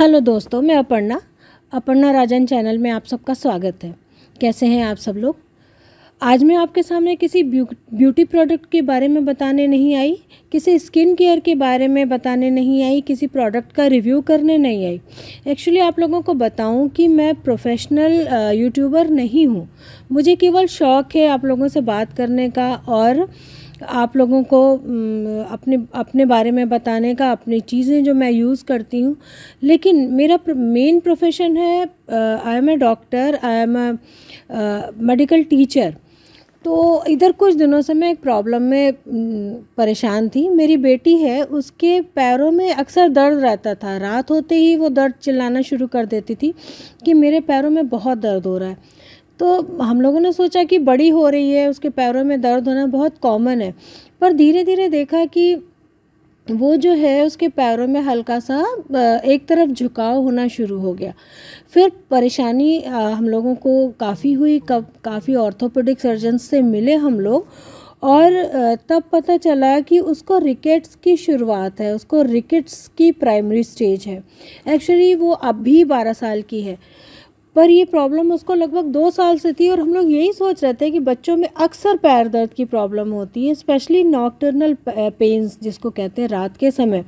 hello दोस्तों मैं अपर्णा अपर्णा राजन channel में आप सबका स्वागत है कैसे हैं आप सब लोग आज मैं आपके सामने किसी ब्यूटी प्रोडक्ट के बारे में बताने नहीं आई किसी स्किन केयर के बारे में बताने नहीं आई किसी प्रोडक्ट का रिव्यू करने नहीं आई एक्चुअली आप लोगों को बताऊं कि मैं प्रोफेशनल यूट्यूबर नहीं हूँ मुझे केवल शौक़ है आप लोगों से बात करने का और आप लोगों को अपने अपने बारे में बताने का अपनी चीज़ें जो मैं यूज़ करती हूँ लेकिन मेरा मेन प्रोफेशन है I am a doctor I am a medical teacher तो इधर कुछ दिनों से मैं एक प्रॉब्लम में परेशान थी मेरी बेटी है उसके पैरों में अक्सर दर्द रहता था रात होते ही वो दर्द चिल्लाना शुरू कर देती थी कि मेरे पैरों में बहुत दर्द हो रहा है तो हम लोगों ने सोचा कि बड़ी हो रही है उसके पैरों में दर्द होना बहुत कॉमन है पर धीरे धीरे देखा कि वो जो है उसके पैरों में हल्का सा एक तरफ झुकाव होना शुरू हो गया फिर परेशानी हम लोगों को काफ़ी हुई काफ़ी ऑर्थोपेडिक सर्जन से मिले हम लोग और तब पता चला कि उसको रिकेट्स की शुरुआत है उसको रिकेट्स की प्राइमरी स्टेज है एक्चुअली वो अब भी बारह साल की है पर ये प्रॉब्लम उसको लगभग दो साल से थी और हम लोग यही सोच रहे थे कि बच्चों में अक्सर पैर दर्द की प्रॉब्लम होती है स्पेशली नॉकटर्नल पेन्स जिसको कहते हैं रात के समय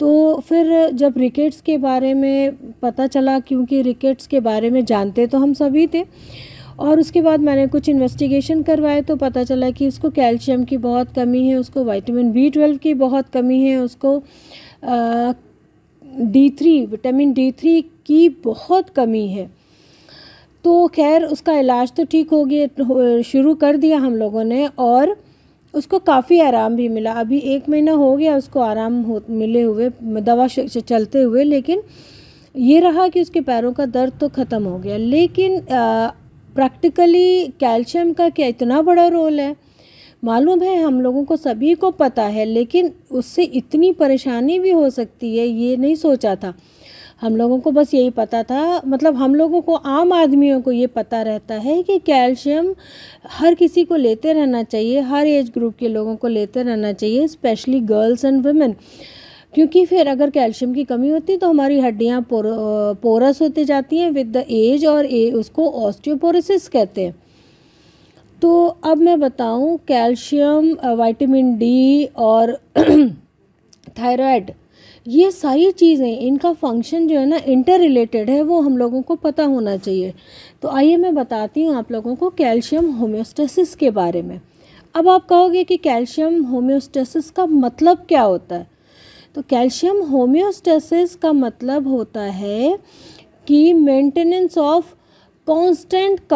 तो फिर जब रिकेट्स के बारे में पता चला क्योंकि रिकेट्स के बारे में जानते तो हम सभी थे और उसके बाद मैंने कुछ इन्वेस्टिगेशन करवाए तो पता चला कि उसको कैल्शियम की बहुत कमी है उसको विटामिन बी ट्वेल्व की बहुत कमी है उसको D three vitamin D three की बहुत कमी है तो खैर उसका इलाज तो ठीक हो गया शुरू कर दिया हम लोगों ने और उसको काफ़ी आराम भी मिला अभी एक महीना हो गया उसको आराम हो मिले हुए दवा चलते हुए लेकिन ये रहा कि उसके पैरों का दर्द तो ख़त्म हो गया लेकिन प्रैक्टिकली कैल्शियम का क्या इतना बड़ा रोल है मालूम है हम लोगों को सभी को पता है लेकिन उससे इतनी परेशानी भी हो सकती है ये नहीं सोचा था हम लोगों को बस यही पता था मतलब हम लोगों को आम आदमियों को ये पता रहता है कि कैल्शियम हर किसी को लेते रहना चाहिए हर एज ग्रुप के लोगों को लेते रहना चाहिए स्पेशली गर्ल्स एंड वुमेन क्योंकि फिर अगर कैल्शियम की कमी होती तो हमारी हड्डियाँ पोर, पोरस होती जाती हैं विद द एज और ए उसको ऑस्टियोपोरोसिस कहते हैं तो अब मैं बताऊं कैल्शियम विटामिन डी और थायराइड ये सारी चीज़ें इनका फंक्शन जो है ना इंटर रिलेटेड है वो हम लोगों को पता होना चाहिए तो आइए मैं बताती हूँ आप लोगों को कैल्शियम होम्योस्टेसिस के बारे में अब आप कहोगे कि कैल्शियम होम्योस्टेसिस का मतलब क्या होता है तो कैल्शियम होम्योस्टेसिस का मतलब होता है कि maintenance of constant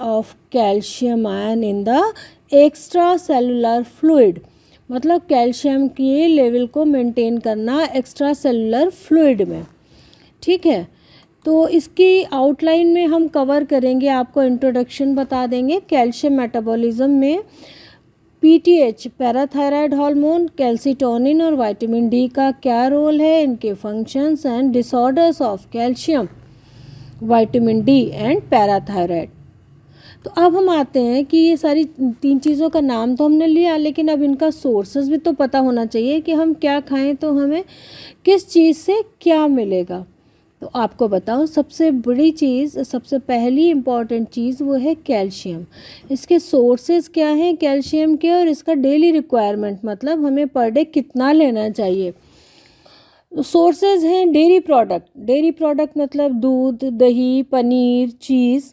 of calcium ion in the extracellular fluid मतलब कैल्शियम के लेवल को मेंटेन करना एक्स्ट्रा सेलुलर फ्लूड में ठीक है तो इसकी आउटलाइन में हम कवर करेंगे आपको इंट्रोडक्शन बता देंगे कैल्शियम मेटाबॉलिज्म में पीटीएच पैराथायराइड हार्मोन कैल्सिटोनिन और विटामिन डी का क्या रोल है इनके functions and disorders of calcium vitamin D and parathyroid तो अब हम आते हैं कि ये सारी तीन चीज़ों का नाम तो हमने लिया लेकिन अब इनका सोर्सेज भी तो पता होना चाहिए कि हम क्या खाएं तो हमें किस चीज़ से क्या मिलेगा तो आपको बताऊं सबसे बड़ी चीज़ सबसे पहली इम्पॉर्टेंट चीज़ वो है कैल्शियम इसके सोर्सेज क्या हैं कैल्शियम के और इसका डेली रिक्वायरमेंट मतलब हमें पर डे कितना लेना चाहिए सोर्सेज हैं डेरी प्रोडक्ट डेरी प्रोडक्ट मतलब दूध दही पनीर चीज़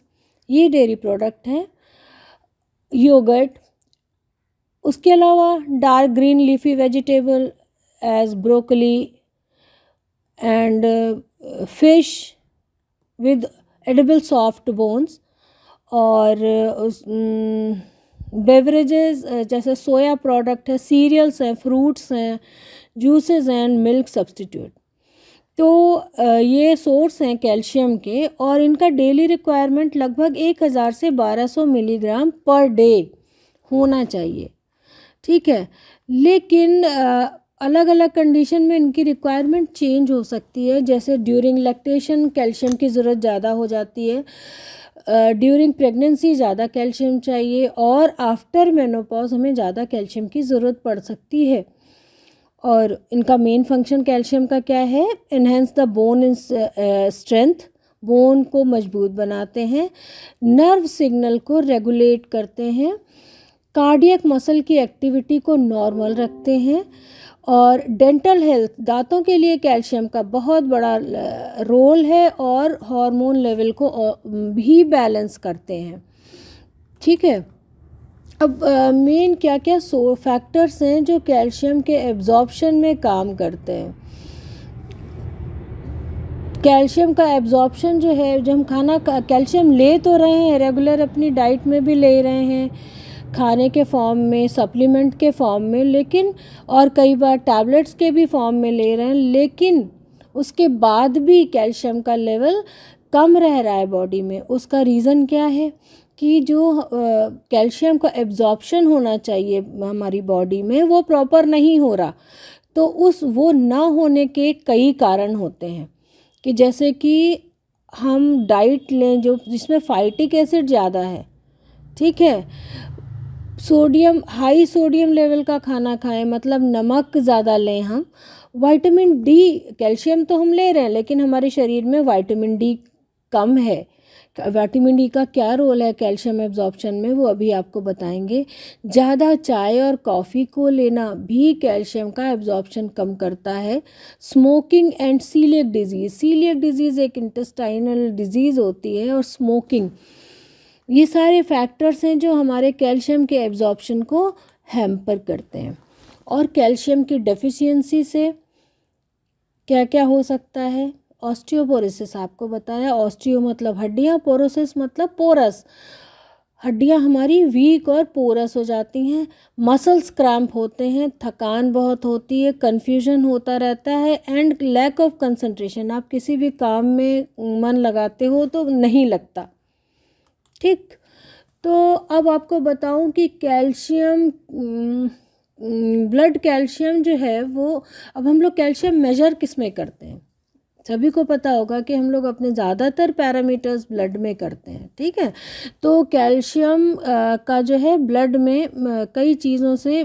ये डेयरी प्रोडक्ट हैं योगर्ट उसके अलावा dark green leafy vegetable as broccoli and fish with edible soft bones और उस बेवरेजेस जैसे सोया प्रोडक्ट है सीरियल्स हैं फ्रूट्स हैं जूसेस एंड मिल्क सब्सटीट्यूट तो ये सोर्स हैं कैल्शियम के और इनका डेली रिक्वायरमेंट लगभग एक हज़ार से बारह सौ मिलीग्राम पर डे होना चाहिए ठीक है लेकिन अलग अलग कंडीशन में इनकी रिक्वायरमेंट चेंज हो सकती है जैसे ड्यूरिंग लैक्टेशन कैल्शियम की ज़रूरत ज़्यादा हो जाती है ड्यूरिंग प्रेगनेंसी ज़्यादा कैल्शियम चाहिए और आफ्टर मेनोपॉज हमें ज़्यादा कैल्शियम की ज़रूरत पड़ सकती है और इनका मेन फंक्शन कैल्शियम का क्या है enhance the bone in strength bone को मजबूत बनाते हैं नर्व सिग्नल को रेगुलेट करते हैं कार्डियक मसल की एक्टिविटी को नॉर्मल रखते हैं और डेंटल हेल्थ दांतों के लिए कैल्शियम का बहुत बड़ा रोल uh, है और हार्मोन लेवल को uh, भी बैलेंस करते हैं ठीक है अब मेन क्या क्या सो फैक्टर्स हैं जो कैल्शियम के एब्जॉर्बशन में काम करते हैं कैल्शियम का एब्जॉर्बशन जो है जो हम खाना कैल्शियम ले तो रहे हैं रेगुलर अपनी डाइट में भी ले रहे हैं खाने के फॉर्म में सप्लीमेंट के फॉर्म में लेकिन और कई बार टैबलेट्स के भी फॉर्म में ले रहे हैं लेकिन उसके बाद भी कैल्शियम का लेवल कम रह रहा है बॉडी में उसका रीज़न क्या है कि जो कैल्शियम का एब्जॉर्प्शन होना चाहिए हमारी बॉडी में वो प्रॉपर नहीं हो रहा तो उस वो ना होने के कई कारण होते हैं कि जैसे कि हम डाइट लें जो जिसमें फाइटिक एसिड ज़्यादा है ठीक है सोडियम हाई सोडियम लेवल का खाना खाएं मतलब नमक ज़्यादा लें हम वाइटामिन डी कैल्शियम तो हम ले रहे हैं लेकिन हमारे शरीर में वाइटामिन डी कम है विटामिन डी का क्या रोल है कैल्शियम एब्जॉर्प्शन में वो अभी आपको बताएंगे ज़्यादा चाय और कॉफ़ी को लेना भी कैल्शियम का एब्जॉर्प्शन कम करता है smoking and celiac disease celiac disease एक इंटेस्टाइनल डिजीज़ होती है और स्मोकिंग ये सारे फैक्टर्स हैं जो हमारे कैल्शियम के एब्जॉर्प्शन को हैम्पर करते हैं और कैल्शियम की डेफिशिएंसी से क्या क्या हो सकता है ऑस्टियोपोरोसिस आपको बताया ऑस्टियो मतलब हड्डियाँ पोरोसिस मतलब पोरस हड्डियाँ हमारी वीक और पोरस हो जाती हैं मसल्स क्रैम्प होते हैं थकान बहुत होती है कन्फ्यूजन होता रहता है एंड लैक ऑफ कंसंट्रेशन आप किसी भी काम में मन लगाते हो तो नहीं लगता ठीक तो अब आपको बताऊं कि कैल्शियम ब्लड कैल्शियम जो है वो अब हम लोग कैल्शियम मेजर किस में करते हैं सभी को पता होगा कि हम लोग अपने ज़्यादातर पैरामीटर्स ब्लड में करते हैं ठीक है तो कैल्शियम का जो है ब्लड में कई चीज़ों से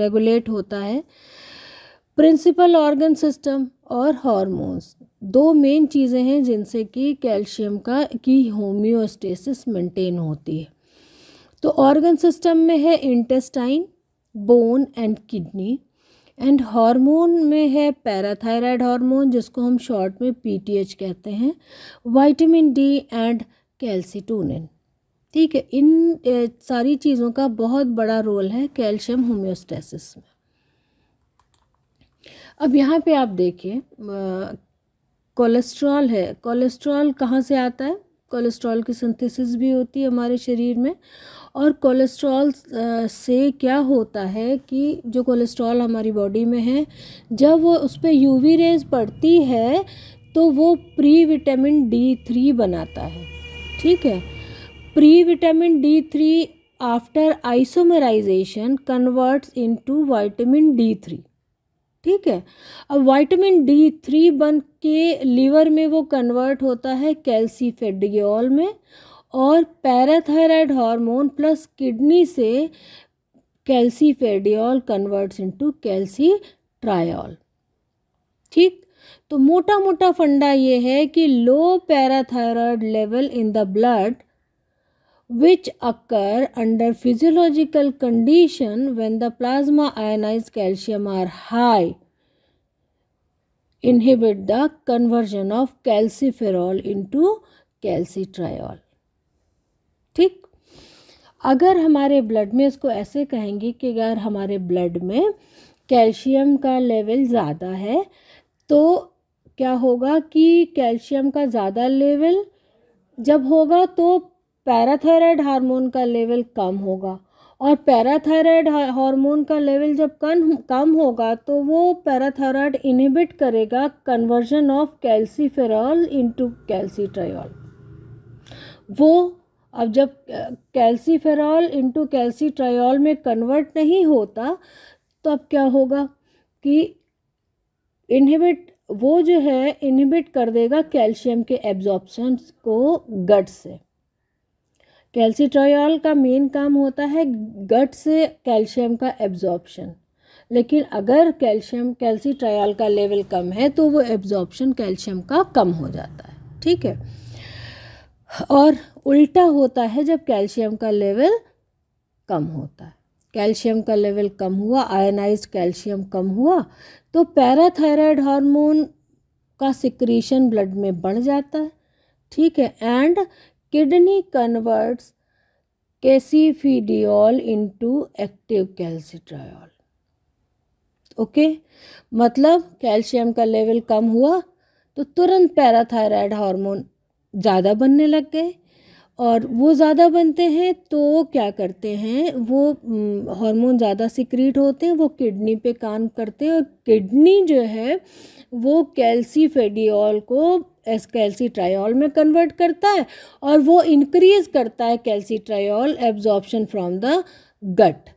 रेगुलेट होता है प्रिंसिपल ऑर्गन सिस्टम और हॉर्मोन्स दो मेन चीज़ें हैं जिनसे कि कैल्शियम का की होम्योस्टेसिस मेंटेन होती है तो ऑर्गन सिस्टम में है intestine bone and kidney and hormone में है पैराथायराइड हार्मोन जिसको हम शॉर्ट में पीटीएच कहते हैं विटामिन डी एंड कैल्सीटोनिन ठीक है इन सारी चीज़ों का बहुत बड़ा रोल है कैल्शियम होम्योस्टेसिस में अब यहाँ पे आप देखिए कोलेस्ट्रॉल है कोलेस्ट्रॉल कहाँ से आता है कोलेस्ट्रॉल की सिंथेसिस भी होती है हमारे शरीर में और कोलेस्ट्रॉल से क्या होता है कि जो कोलेस्ट्रॉल हमारी बॉडी में है जब वो उस पर यूवी रेज पड़ती है तो वो प्री विटामिन डी थ्री बनाता है ठीक है pre vitamin D three after isomerization converts into vitamin D three ठीक है अब वाइटामिन डी थ्री बन के लीवर में वो कन्वर्ट होता है कैल्सीफेडियोल में और पैराथायराइड हार्मोन प्लस किडनी से calcifediol converts into calcitriol ठीक तो मोटा मोटा फंडा ये है कि low parathyroid level in the blood which occur under physiological condition when the plasma ionized calcium are high inhibit the conversion of calciferol into calcitriol ठीक अगर हमारे ब्लड में इसको ऐसे कहेंगे कि अगर हमारे ब्लड में कैल्शियम का लेवल ज़्यादा है तो क्या होगा कि कैल्शियम का ज़्यादा लेवल जब होगा तो पैराथायरॉयड हार्मोन का लेवल कम होगा और पैराथायरॉयड हार्मोन का लेवल जब कम कम होगा तो वो पैराथायरॉयड इनहिबिट करेगा conversion of calciferol into calcitriol वो अब जब कैल्सीफेरॉल इनटू कैल्सीट्राइल में कन्वर्ट नहीं होता तो अब क्या होगा कि इनहिबिट वो जो है इनहिबिट कर देगा कैल्शियम के एब्जॉर्प्शन को गट से कैल्सीट्रायल का मेन काम होता है गट से कैल्शियम का एब्जॉर्प्शन लेकिन अगर कैल्शियम कैल्सीट्रायल का लेवल कम है तो वो एब्जॉर्प्शन कैल्शियम का कम हो जाता है ठीक है और उल्टा होता है जब कैल्शियम का लेवल कम होता है कैल्शियम का लेवल कम हुआ आयनाइज कैल्शियम कम हुआ तो पैराथायरॉयड हार्मोन का सिक्रीशन ब्लड में बढ़ जाता है ठीक है and kidney converts calcifediol into active calcitriol okay मतलब कैल्शियम का लेवल कम हुआ तो तुरंत पैराथायराइड हार्मोन ज़्यादा बनने लग गए और वो ज़्यादा बनते हैं तो क्या करते हैं वो हार्मोन ज़्यादा सिक्रीट होते हैं वो किडनी पे काम करते हैं और किडनी जो है वो कैल्सीफेडियोल को एस कैल्सीट्रायोल में कन्वर्ट करता है और वो इंक्रीज करता है calcitriol absorption from the gut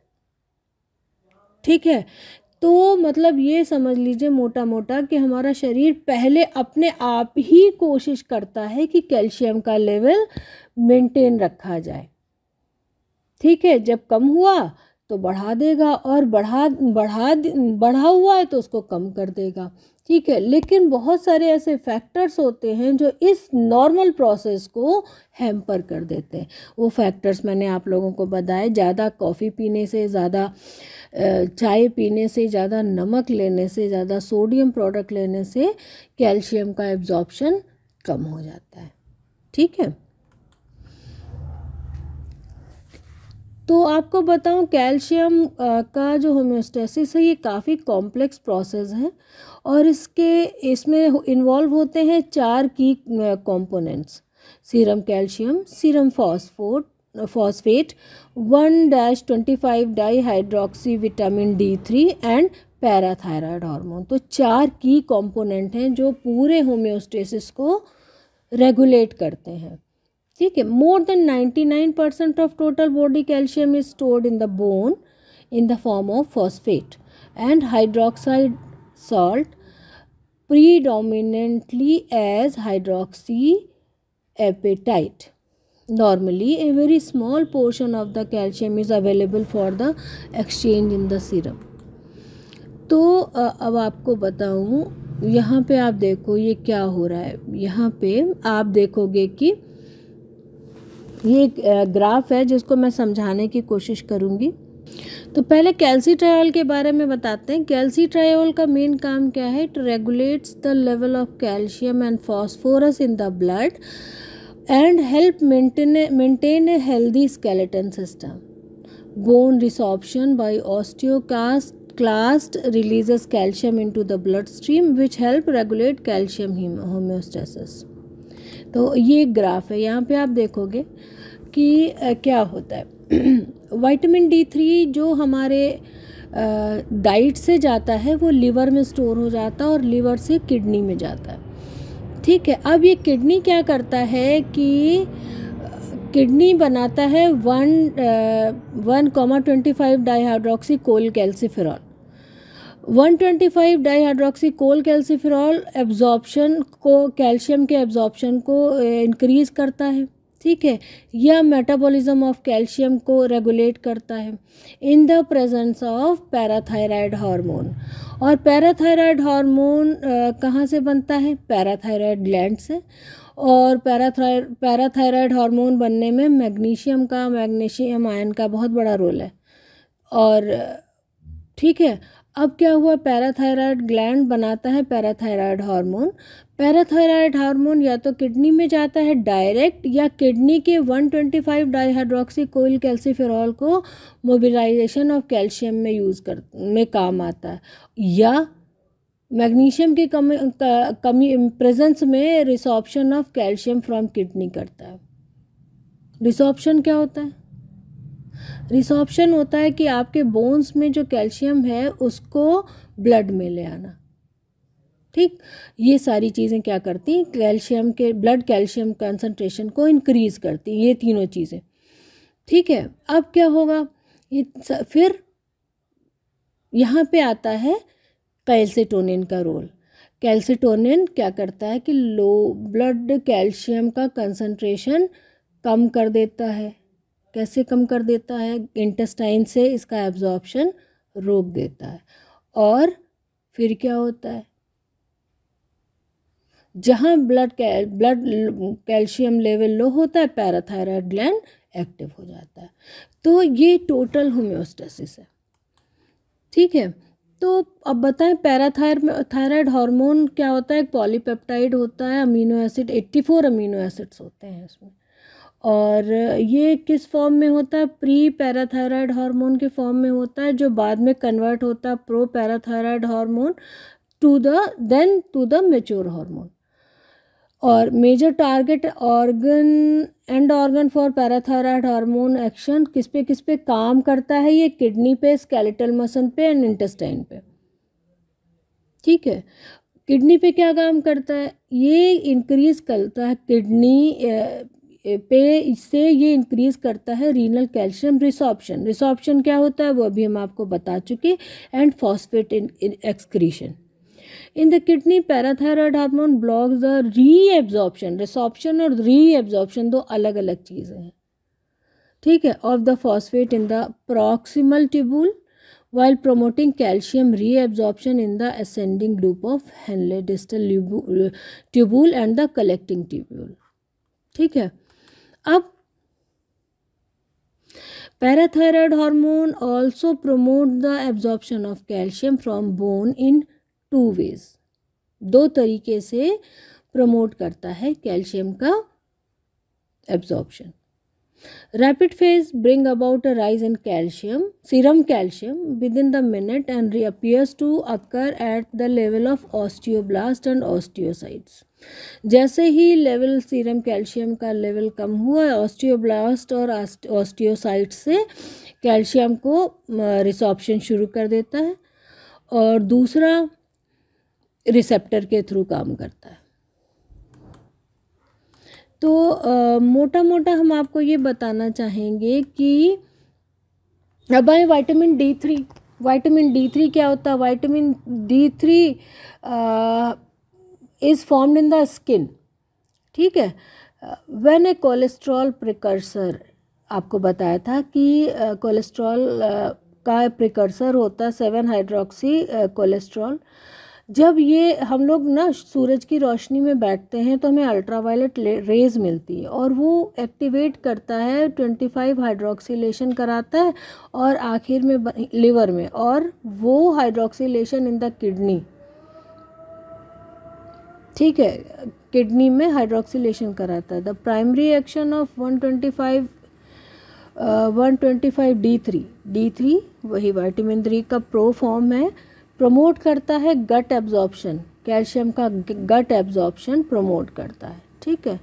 ठीक है तो मतलब ये समझ लीजिए मोटा मोटा कि हमारा शरीर पहले अपने आप ही कोशिश करता है कि कैल्शियम का लेवल मेंटेन रखा जाए ठीक है जब कम हुआ तो बढ़ा देगा और बढ़ा बढ़ा बढ़ा हुआ है तो उसको कम कर देगा ठीक है लेकिन बहुत सारे ऐसे फैक्टर्स होते हैं जो इस नॉर्मल प्रोसेस को हैम्पर कर देते हैं वो फैक्टर्स मैंने आप लोगों को बताए ज़्यादा कॉफ़ी पीने से ज़्यादा चाय पीने से ज़्यादा नमक लेने से ज़्यादा सोडियम प्रोडक्ट लेने से कैल्शियम का एब्जॉर्प्शन कम हो जाता है ठीक है तो आपको बताऊं कैल्शियम का जो होम्योस्टेसिस है ये काफ़ी कॉम्प्लेक्स प्रोसेस है और इसके इसमें इन्वॉल्व होते हैं चार की components serum calcium serum phosphate phosphate one dash twenty five dihydroxy vitamin D three and parathyroid hormone तो चार की कंपोनेंट हैं जो पूरे होम्योस्टेसिस को रेगुलेट करते हैं ठीक है more than ninety nine percent of total body calcium is stored in the bone in the form of phosphate and hydroxide salt predominantly as hydroxyapatite normally a very small portion of the calcium is available for the exchange in the serum तो अब आपको बताऊँ यहाँ पे आप देखो ये क्या हो रहा है यहाँ पे आप देखोगे कि ये ग्राफ है जिसको मैं समझाने की कोशिश करूँगी तो पहले ट्रायल के बारे में बताते हैं कैल्सी ट्रायल का मेन काम क्या है it regulates the level of calcium and phosphorus in the blood and help maintain a healthy skeleton system bone resorption osteoclast clast releases calcium into the blood stream which help regulate calcium homeostasis तो ये एक graph है यहाँ पे आप देखोगे कि क्या होता है वाइटामिन डी थ्री जो हमारे डाइट से जाता है वो लीवर में स्टोर हो जाता है और लीवर से किडनी में जाता है ठीक है अब ये किडनी क्या करता है कि किडनी बनाता है one one comma twenty five dihydroxy cholecalciferol 125 dihydroxy cholecalciferol absorption को कैल्शियम के एब्जॉर्प्शन को इंक्रीज़ करता है ठीक है यह मेटाबॉलिज्म ऑफ कैल्शियम को रेगुलेट करता है in the presence of parathyroid hormone और पैराथायराइड हार्मोन कहाँ से बनता है पैराथायराइड ग्लैंड से और पैराथरा पैराथायराइड हार्मोन बनने में मैग्नीशियम का मैग्नीशियम आयन का बहुत बड़ा रोल है और ठीक है अब क्या हुआ पैराथायराइड ग्लैंड बनाता है पैराथायराइड हार्मोन पैराथायराइड हार्मोन या तो किडनी में जाता है डायरेक्ट या किडनी के 125 डाईहाइड्रोक्सी कोइल कैल्सीफेरॉल को मोबिलाइजेशन ऑफ कैल्शियम में यूज़ कर में काम आता है या मैग्नीशियम की कमी कमी प्रेजेंस में resorption of calcium from kidney करता है रिसॉप्शन क्या होता है रिसॉप्शन होता है कि आपके बोन्स में जो कैल्शियम है उसको ब्लड में ले आना ठीक ये सारी चीज़ें क्या करती हैं कैल्शियम के ब्लड कैल्शियम कंसनट्रेशन को इनक्रीज़ करती हैं ये तीनों चीज़ें ठीक है अब क्या होगा ये फिर यहाँ पे आता है कैल्सिटोनिन का रोल कैल्सिटोनिन क्या करता है कि लो ब्लड कैल्शियम का कंसनट्रेशन कम कर देता है कैसे कम कर देता है इंटेस्टाइन से इसका एब्जॉर्प्शन रोक देता है और फिर क्या होता है जहाँ blood blood calcium level low होता है पैराथायराइड ग्लैंड एक्टिव हो जाता है तो ये टोटल होम्योस्टेसिस है ठीक है तो अब बताएं थायराइड हार्मोन क्या होता है एक पॉलीपेप्टाइड होता है अमीनो एसिड 84 अमीनो एसिड्स होते हैं इसमें और ये किस फॉर्म में होता है प्री पैराथायराइड हार्मोन के फॉर्म में होता है जो बाद में कन्वर्ट होता है pro parathyroid hormone to the then to the mature hormone और major target organ and organ for parathyroid hormone action किस पे किस पे काम करता है ये किडनी पे स्केलेटल मसल पे एंड इंटेस्टाइन पे ठीक है किडनी पे क्या काम करता है ये इंक्रीज करता है किडनी पे इससे ये इंक्रीज करता है रीनल कैल्शियम रिसॉप्शन रिसॉप्शन क्या होता है वो अभी हम आपको बता चुके and phosphate excretion in the kidney parathyroid hormone block the reabsorption resorption और रीएब्जॉर्प्शन दो अलग अलग चीज़ें हैं ठीक है of the phosphate in the proximal tubule promoting calcium reabsorption in the ascending group of Henle distal tubule and the collecting tubule ठीक है अब parathyroid hormone also promote the absorption of calcium from bone in two ways दो तरीके से promote करता है calcium का absorption rapid phase bring about a rise in calcium serum calcium within the minute and reappears to occur at the level of osteoblast and osteocytes जैसे ही level serum calcium का level कम हुआ osteoblast और osteocyte से calcium को रिसॉप्शन शुरू कर देता है और दूसरा रिसेप्टर के थ्रू काम करता है तो आ, मोटा मोटा हम आपको ये बताना चाहेंगे कि अब आए vitamin D three vitamin D three क्या होता है vitamin D three is formed in the skin ठीक है वेन ए कोलेस्ट्रॉल प्रिकर्सर आपको बताया था कि कोलेस्ट्रॉल का प्रिकर्सर होता है सेवन हाइड्रोक्सी कोलेस्ट्रॉल जब ये हम लोग ना सूरज की रोशनी में बैठते हैं तो हमें अल्ट्रावायलेट रेज मिलती है और वो एक्टिवेट करता है ट्वेंटी फाइव हाइड्रोक्सीलेशन कराता है और आखिर में लिवर में और वो हाइड्रोक्सीलेशन इन द किडनी ठीक है किडनी में हाइड्रोक्सीलेशन कराता है the primary action of 125 five D three D three वही वाइटामिन थ्री का प्रो फॉर्म है प्रमोट करता है गट एब्जॉर्प्शन कैल्शियम का गट एब्जॉर्प्शन प्रमोट करता है ठीक है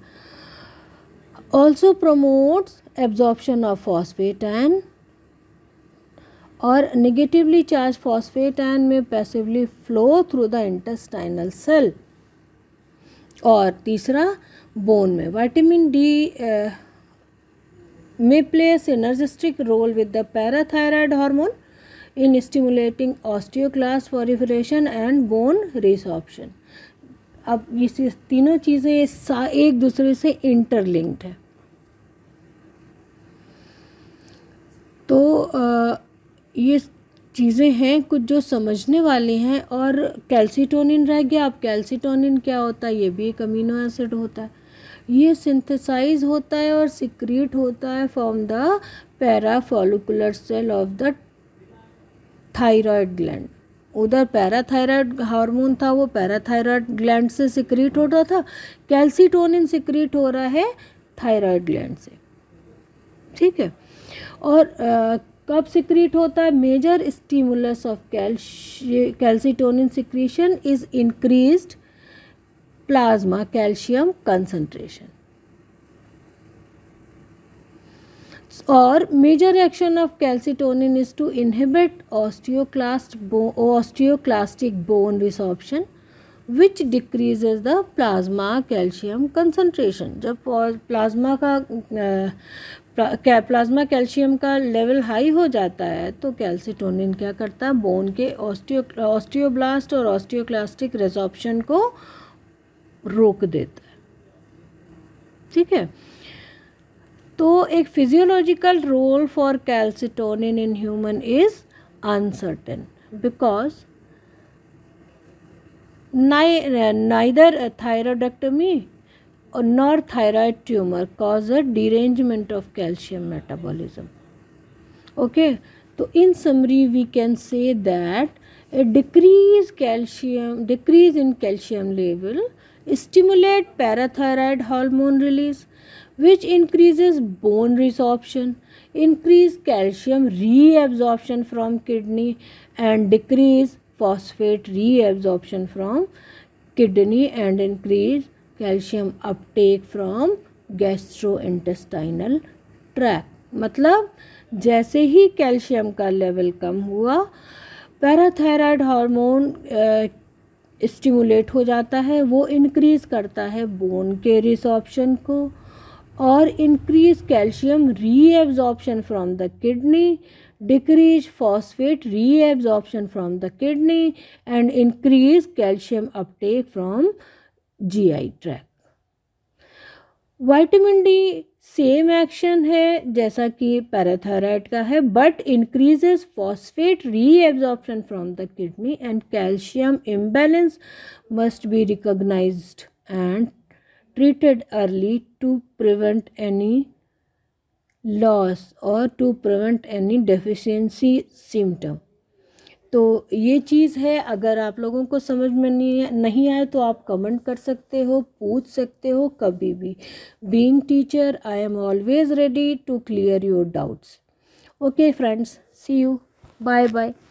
also promotes absorption of phosphate an और निगेटिवली चार्ज फॉस्फेट एन में passively flow through the intestinal cell और तीसरा बोन में vitamin D may plays synergistic role with the parathyroid hormone in stimulating osteoclast proliferation and bone resorption अब ये तीनों चीज़ें एक दूसरे से इंटरलिंक्ड है तो आ, ये चीज़ें हैं कुछ जो समझने वाली हैं और कैल्सिटोनिन रह गया अब कैल्सिटोनिन क्या होता है ये भी एक अमीनो एसिड होता है ये सिंथेसाइज होता है और सिक्रीट होता है from the parafollicular cell of the thyroid gland उधर पैराथायराइड हार्मोन था वो पैराथायराइड ग्लैंड से सिक्रीट होता था कैल्सिटोनिन सिक्रीट हो रहा है थायराइड ग्लैंड से ठीक है और कब सिक्रीट होता है major stimulus of calcitonin secretion is increased plasma calcium concentration और major action of calcitonin is to inhibit osteoclast osteoclastic bone resorption which decrease the plasma calcium concentration जब प्लाज्मा का प्ला, प्लाज्मा कैल्शियम का level high हो जाता है तो calcitonin क्या करता है बोन के ऑस्टियो ऑस्टियोब्लास्ट और ऑस्टियोक्लास्टिक रेजॉप्शन को रोक देता है ठीक है तो एक physiological role for calcitonin in human is uncertain because neither thyroidectomy nor thyroid tumor cause a derangement of calcium metabolism okay so in summary we can say that a decrease calcium decrease in calcium level stimulate parathyroid hormone release which increases bone resorption increase calcium reabsorption from kidney and decrease phosphate reabsorption from kidney and increase calcium uptake from intestinal tract मतलब जैसे ही calcium का level कम हुआ parathyroid hormone stimulate हो जाता है वो increase करता है बोन के रिसॉप्शन को और increase calcium reabsorption from the kidney decrease phosphate reabsorption from the kidney and increase calcium uptake from GI tract vitamin D same action है जैसा कि पैराथायराइड का है but increases phosphate reabsorption from the kidney and calcium imbalance must be recognize and treated early to prevent any loss और to prevent any deficiency symptom तो ये चीज़ है अगर आप लोगों को समझ में नहीं नहीं आए तो आप कमेंट कर सकते हो पूछ सकते हो कभी भी being teacher I am always ready to clear your doubts okay friends see you bye bye